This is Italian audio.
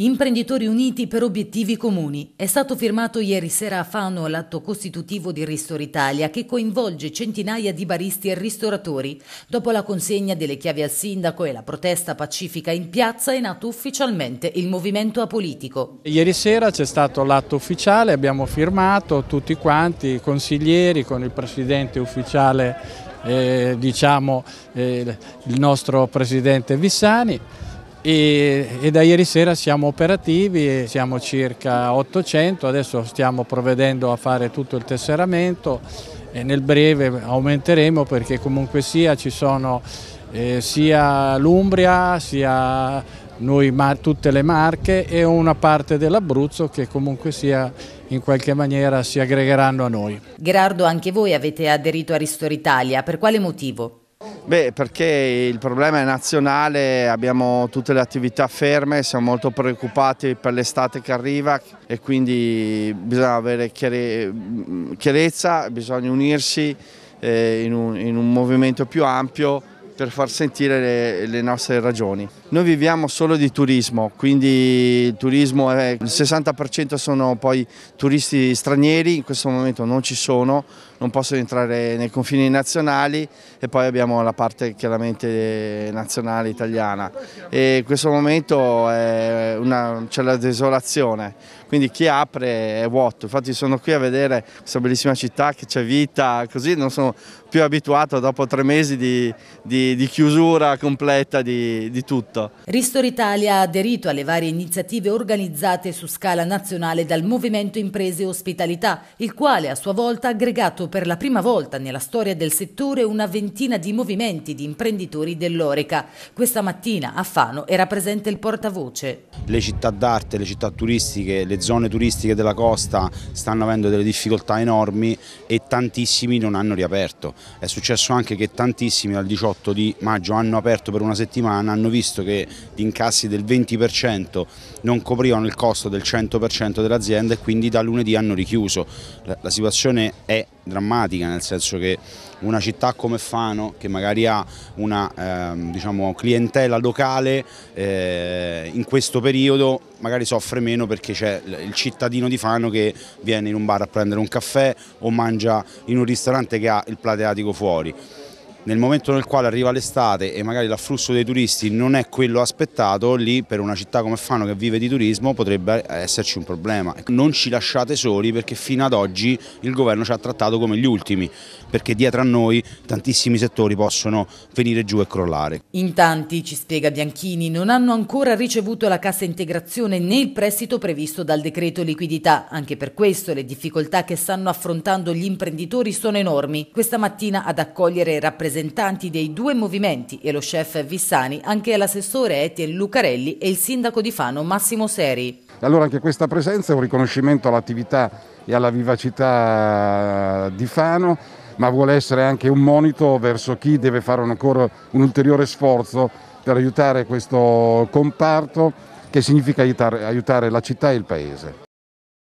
Imprenditori uniti per obiettivi comuni. È stato firmato ieri sera a Fano l'atto costitutivo di Ristor Italia che coinvolge centinaia di baristi e ristoratori. Dopo la consegna delle chiavi al sindaco e la protesta pacifica in piazza è nato ufficialmente il movimento apolitico. Ieri sera c'è stato l'atto ufficiale, abbiamo firmato tutti quanti, i consiglieri con il presidente ufficiale, eh, diciamo eh, il nostro presidente Vissani e, e, da ieri sera siamo operativi, siamo circa 800, adesso stiamo provvedendo a fare tutto il tesseramento e nel breve aumenteremo perché comunque sia ci sono eh, sia l'Umbria, sia noi, ma, tutte le Marche e una parte dell'Abruzzo che comunque sia in qualche maniera si aggregheranno a noi. Gerardo, anche voi avete aderito a Ristor Italia, per quale motivo? Beh, perché il problema è nazionale, abbiamo tutte le attività ferme, siamo molto preoccupati per l'estate che arriva e quindi bisogna avere chiarezza, bisogna unirsi eh, in un, in un movimento più ampio per far sentire le, le, nostre ragioni. Noi viviamo solo di turismo, quindi il turismo è il 60% sono poi turisti stranieri, in questo momento non ci sono, non possono entrare nei confini nazionali e poi abbiamo la parte chiaramente nazionale italiana. E in questo momento c'è la desolazione, quindi chi apre è vuoto. Infatti sono qui a vedere questa bellissima città che c'è vita, così non sono più abituato dopo tre mesi di, di di, chiusura completa di, di tutto. Ristor Italia ha aderito alle varie iniziative organizzate su scala nazionale dal Movimento Imprese Ospitalità, il quale a sua volta ha aggregato per la prima volta nella storia del settore una ventina di movimenti di imprenditori dell'Oreca. Questa mattina a Fano era presente il portavoce. Le città d'arte, le città turistiche, le zone turistiche della costa stanno avendo delle difficoltà enormi e tantissimi non hanno riaperto. È successo anche che tantissimi al 18 di maggio hanno aperto per una settimana, hanno visto che gli incassi del 20% non coprivano il costo del 100% dell'azienda e quindi da lunedì hanno richiuso. La, la situazione è drammatica, nel senso che una città come Fano, che magari ha una eh, diciamo, clientela locale, eh, in questo periodo magari soffre meno perché c'è il cittadino di Fano che viene in un bar a prendere un caffè o mangia in un ristorante che ha il plateatico fuori nel momento nel quale arriva l'estate e magari l'afflusso dei turisti non è quello aspettato, lì per una città come Fano che vive di turismo potrebbe esserci un problema. Ecco, non ci lasciate soli perché fino ad oggi il governo ci ha trattato come gli ultimi, perché dietro a noi tantissimi settori possono venire giù e crollare. In tanti, ci spiega Bianchini, non hanno ancora ricevuto la cassa integrazione né il prestito previsto dal decreto liquidità. Anche per questo le difficoltà che stanno affrontando gli imprenditori sono enormi. Questa mattina ad accogliere rappresentanti rappresentanti dei due movimenti e lo chef Vissani, anche l'assessore Etienne Lucarelli e il sindaco di Fano Massimo Seri. Allora anche questa presenza è un riconoscimento all'attività e alla vivacità di Fano, ma vuole essere anche un monito verso chi deve fare ancora, un ulteriore sforzo per aiutare questo comparto che significa aiutare, aiutare la città e il paese.